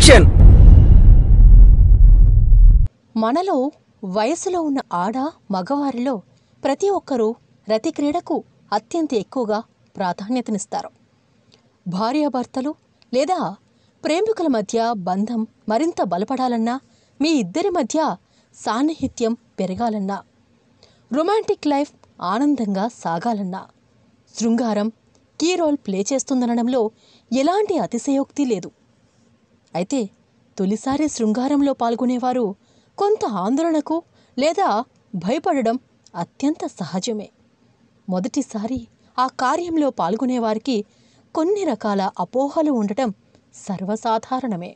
action మనలో వయసులో ఉన్న ఆడ మగవారిలో ప్రతి ఒక్కరూ రతి క్రీడకు అత్యంత ఎక్కువగా ప్రాధాన్యతనిస్తారు భార్యాభర్తలు లేదా ప్రేమికుల మధ్య బంధం మరింత బలపడాలన్నా మీ ఇద్దరి మధ్య సాన్నిహిత్యం పెరగాలన్నా రొమాంటిక్ లైఫ్ ఆనందంగా సాగాలన్నా శృంగారం కీ రోల్ ప్లే చేస్తుందనడంలో ఎలాంటి అతిశయోక్తి లేదు అయితే తొలిసారి శృంగారంలో పాల్గొనేవారు కొంత ఆందోళనకు లేదా భయపడడం అత్యంత సహజమే మొదటిసారి ఆ కార్యంలో పాల్గొనేవారికి కొన్ని రకాల అపోహలు ఉండటం సర్వసాధారణమే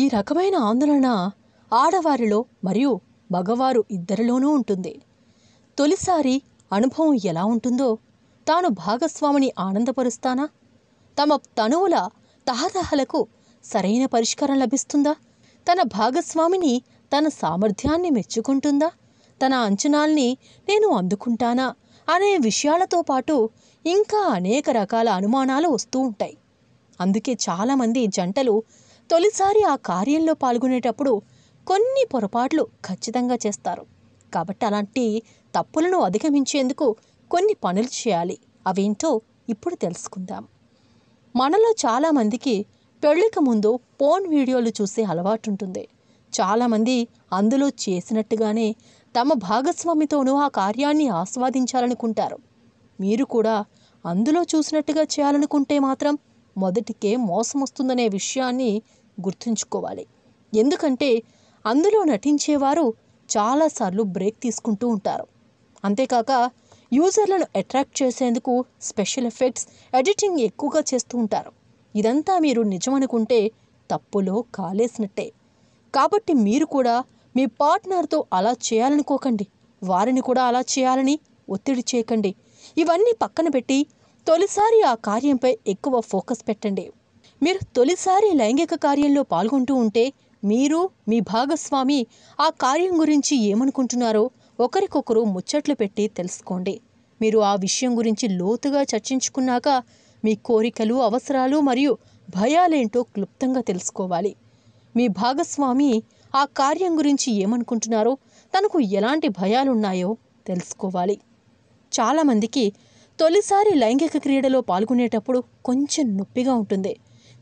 ఈ రకమైన ఆందోళన ఆడవారిలో మరియు మగవారు ఇద్దరిలోనూ ఉంటుంది తొలిసారి అనుభవం ఎలా ఉంటుందో తాను భాగస్వామిని ఆనందపరుస్తానా తమ తనువుల తహతహలకు సరైన పరిష్కారం లభిస్తుందా తన భాగస్వామిని తన సామర్థ్యాన్ని మెచ్చుకుంటుందా తన అంచనాల్ని నేను అందుకుంటానా అనే విషయాలతో పాటు ఇంకా అనేక రకాల అనుమానాలు వస్తూ ఉంటాయి అందుకే చాలామంది జంటలు తొలిసారి ఆ కార్యంలో పాల్గొనేటప్పుడు కొన్ని పొరపాట్లు ఖచ్చితంగా చేస్తారు కాబట్టి అలాంటి తప్పులను అధిగమించేందుకు కొన్ని పనులు చేయాలి అవేంటో ఇప్పుడు తెలుసుకుందాం మనలో చాలామందికి పెళ్లికి ముందు ఫోన్ వీడియోలు చూసే అలవాటు ఉంటుంది చాలామంది అందులో చేసినట్టుగానే తమ భాగస్వామితోనూ ఆ కార్యాన్ని ఆస్వాదించాలనుకుంటారు మీరు కూడా అందులో చూసినట్టుగా చేయాలనుకుంటే మాత్రం మొదటికే మోసం వస్తుందనే విషయాన్ని గుర్తుంచుకోవాలి ఎందుకంటే అందులో నటించేవారు చాలాసార్లు బ్రేక్ తీసుకుంటూ ఉంటారు అంతేకాక యూజర్లను అట్రాక్ట్ చేసేందుకు స్పెషల్ ఎఫెక్ట్స్ ఎడిటింగ్ ఎక్కువగా చేస్తూ ఉంటారు ఇదంతా మీరు నిజమనుకుంటే తప్పులో కాలేసినట్టే కాబట్టి మీరు కూడా మీ పార్ట్నర్తో అలా చేయాలనుకోకండి వారిని కూడా అలా చేయాలని ఒత్తిడి చేయకండి ఇవన్నీ పక్కన పెట్టి తొలిసారి ఆ కార్యంపై ఎక్కువ ఫోకస్ పెట్టండి మీరు తొలిసారి లైంగిక కార్యంలో పాల్గొంటూ ఉంటే మీరు మీ భాగస్వామి ఆ కార్యం గురించి ఏమనుకుంటున్నారో ఒకరికొకరు ముచ్చట్లు పెట్టి తెలుసుకోండి మీరు ఆ విషయం గురించి లోతుగా చర్చించుకున్నాక మీ కోరికలు అవసరాలు మరియు భయాలేంటో క్లుప్తంగా తెలుసుకోవాలి మీ భాగస్వామి ఆ కార్యం గురించి ఏమనుకుంటున్నారో తనకు ఎలాంటి భయాలున్నాయో తెలుసుకోవాలి చాలామందికి తొలిసారి లైంగిక క్రీడలో పాల్గొనేటప్పుడు కొంచెం నొప్పిగా ఉంటుంది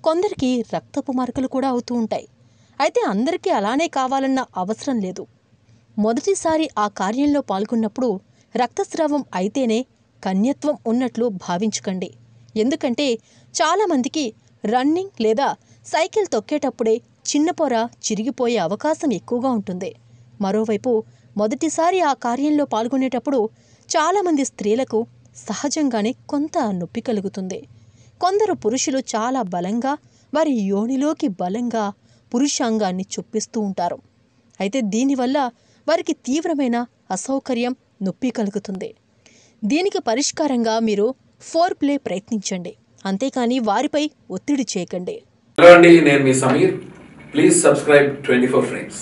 కొందరికి రక్తపు మార్కలు కూడా అవుతూ ఉంటాయి అయితే అందరికీ అలానే కావాలన్న అవసరం లేదు మొదటిసారి ఆ కార్యంలో పాల్గొన్నప్పుడు రక్తస్రావం అయితేనే కన్యత్వం ఉన్నట్లు భావించకండి ఎందుకంటే చాలామందికి రన్నింగ్ లేదా సైకిల్ తొక్కేటప్పుడే చిన్న పొర చిరిగిపోయే అవకాశం ఎక్కువగా ఉంటుంది మరోవైపు మొదటిసారి ఆ కార్యంలో పాల్గొనేటప్పుడు చాలామంది స్త్రీలకు సహజంగానే కొంత నొప్పి కలుగుతుంది కొందరు పురుషులు చాలా బలంగా వారి యోనిలోకి బలంగా పురుషాంగాన్ని చొప్పిస్తూ ఉంటారు అయితే దీనివల్ల వారికి తీవ్రమైన అసౌకర్యం నొప్పి కలుగుతుంది దీనికి పరిష్కారంగా మీరు ఫోర్ ప్లే ప్రయత్నించండి అంతేకాని వారిపై ఒత్తిడి చేయకండి నేను మీ Sameer please subscribe twenty four frames